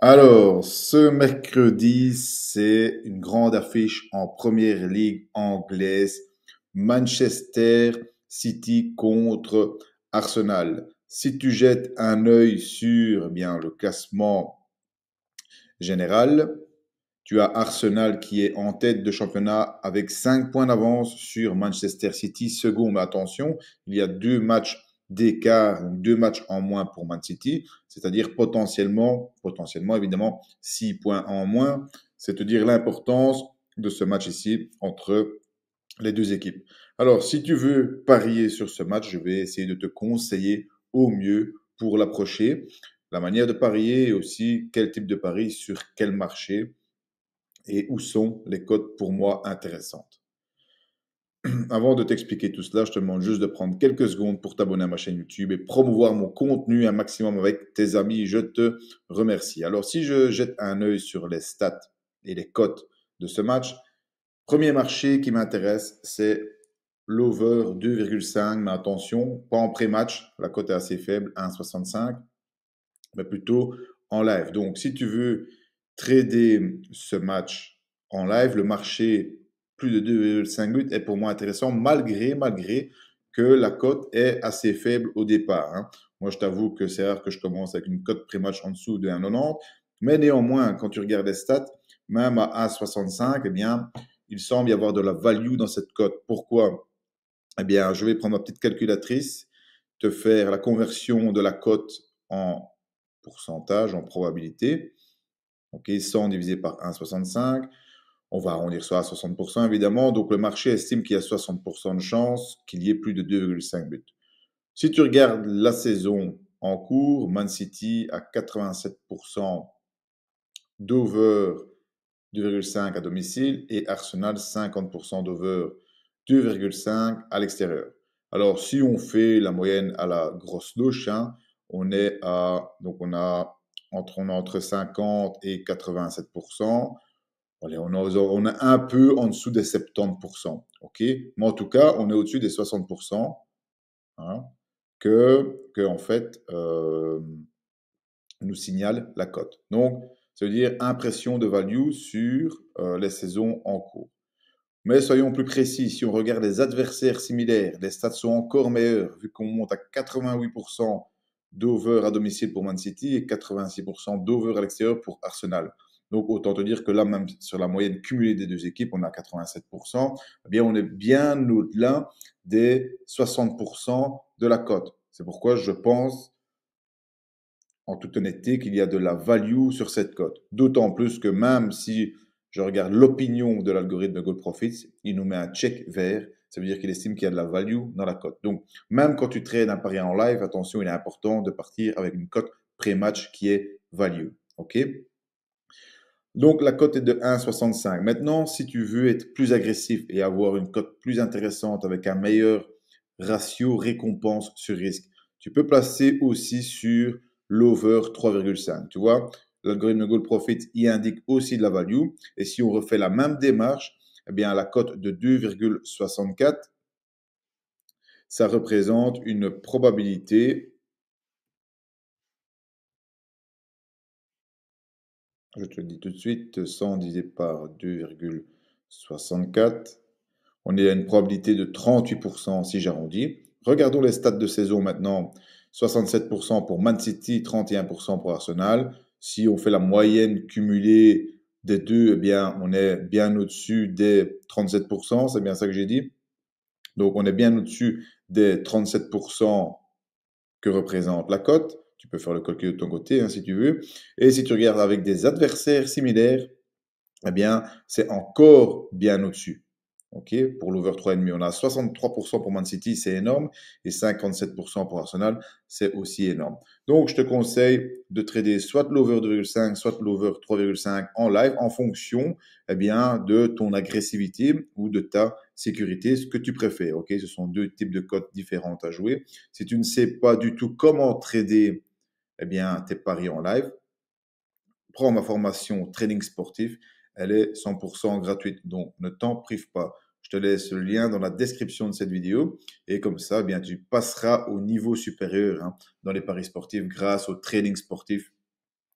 Alors, ce mercredi, c'est une grande affiche en première ligue anglaise. Manchester City contre Arsenal. Si tu jettes un œil sur eh bien, le classement général, tu as Arsenal qui est en tête de championnat avec 5 points d'avance sur Manchester City, second. Mais attention, il y a deux matchs d'écart, deux matchs en moins pour Man City, c'est-à-dire potentiellement, potentiellement évidemment, six points en moins. C'est-à-dire l'importance de ce match ici entre les deux équipes. Alors, si tu veux parier sur ce match, je vais essayer de te conseiller au mieux pour l'approcher, la manière de parier et aussi quel type de pari sur quel marché et où sont les cotes pour moi intéressantes. avant de t'expliquer tout cela, je te demande juste de prendre quelques secondes pour t'abonner à ma chaîne YouTube et promouvoir mon contenu un maximum avec tes amis. Je te remercie. Alors, si je jette un œil sur les stats et les cotes de ce match, premier marché qui m'intéresse, c'est l'over 2,5. Mais attention, pas en pré-match, la cote est assez faible, 1,65, mais plutôt en live. Donc, si tu veux trader ce match en live, le marché plus de 2,58 est pour moi intéressant, malgré, malgré que la cote est assez faible au départ. Hein. Moi, je t'avoue que c'est rare que je commence avec une cote pré-match en dessous de 1,90. Mais néanmoins, quand tu regardes les stats, même à 1,65, eh bien, il semble y avoir de la value dans cette cote. Pourquoi Eh bien, je vais prendre ma petite calculatrice, te faire la conversion de la cote en pourcentage, en probabilité. 100 divisé par 1,65. On va arrondir ça à 60%, évidemment. Donc, le marché estime qu'il y a 60% de chance qu'il y ait plus de 2,5 buts. Si tu regardes la saison en cours, Man City a 87% d'over 2,5 à domicile et Arsenal 50% d'over 2,5 à l'extérieur. Alors, si on fait la moyenne à la grosse louche, hein, on est à, donc on a entre 50 et 87% on, est un peu en dessous des 70%. Mais en tout cas, on est au-dessus des 60% hein, que, que, en fait, euh, nous signale la cote. Donc, ça veut dire impression de value sur euh, les saisons en cours. Mais soyons plus précis, si on regarde les adversaires similaires, les stats sont encore meilleurs, vu qu'on monte à 88% d'over à domicile pour Man City et 86% d'over à l'extérieur pour Arsenal. Donc autant te dire que là, même sur la moyenne cumulée des deux équipes, on a 87%. Eh bien, on est bien au-delà des 60% de la cote. C'est pourquoi je pense, en toute honnêteté, qu'il y a de la value sur cette cote. D'autant plus que même si je regarde l'opinion de l'algorithme de Gold Profits, il nous met un check vert. Ça veut dire qu'il estime qu'il y a de la value dans la cote. Donc, même quand tu trades un pari en live, attention, il est important de partir avec une cote pré-match qui est value. OK donc la cote est de 1,65. Maintenant, si tu veux être plus agressif et avoir une cote plus intéressante avec un meilleur ratio récompense sur risque, tu peux placer aussi sur l'over 3,5. Tu vois, l'algorithme de Profit y indique aussi de la value. Et si on refait la même démarche, eh bien la cote de 2,64, ça représente une probabilité je te le dis tout de suite, 100 divisé par 2,64, on est à une probabilité de 38% si j'arrondis. Regardons les stats de saison maintenant, 67% pour Man City, 31% pour Arsenal. Si on fait la moyenne cumulée des deux, eh bien, on est bien au-dessus des 37%, c'est bien ça que j'ai dit. Donc, on est bien au-dessus des 37% que représente la cote. Tu peux faire le calcul de ton côté hein, si tu veux. Et si tu regardes avec des adversaires similaires, eh bien, c'est encore bien au-dessus. Ok, pour l'over 3,5, on a 63% pour Man City, c'est énorme, et 57% pour Arsenal, c'est aussi énorme. Donc, je te conseille de trader soit l'over 2,5, soit l'over 3,5 en live, en fonction eh bien, de ton agressivité ou de ta sécurité, ce que tu préfères. Ok, ce sont deux types de cotes différentes à jouer. Si tu ne sais pas du tout comment trader eh bien, tes paris en live. Prends ma formation trading sportif. Elle est 100% gratuite. Donc, ne t'en prive pas. Je te laisse le lien dans la description de cette vidéo. Et comme ça, eh bien, tu passeras au niveau supérieur hein, dans les paris sportifs grâce au trading sportif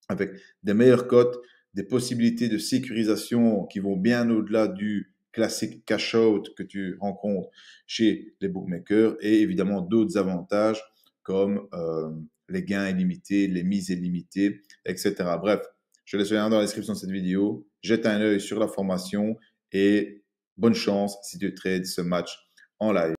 avec des meilleures cotes, des possibilités de sécurisation qui vont bien au-delà du classique cash-out que tu rencontres chez les bookmakers et évidemment d'autres avantages comme euh, les gains illimités, les mises illimitées, etc. Bref, je laisse le lien dans la description de cette vidéo. Jette un œil sur la formation et bonne chance si tu trades ce match en live.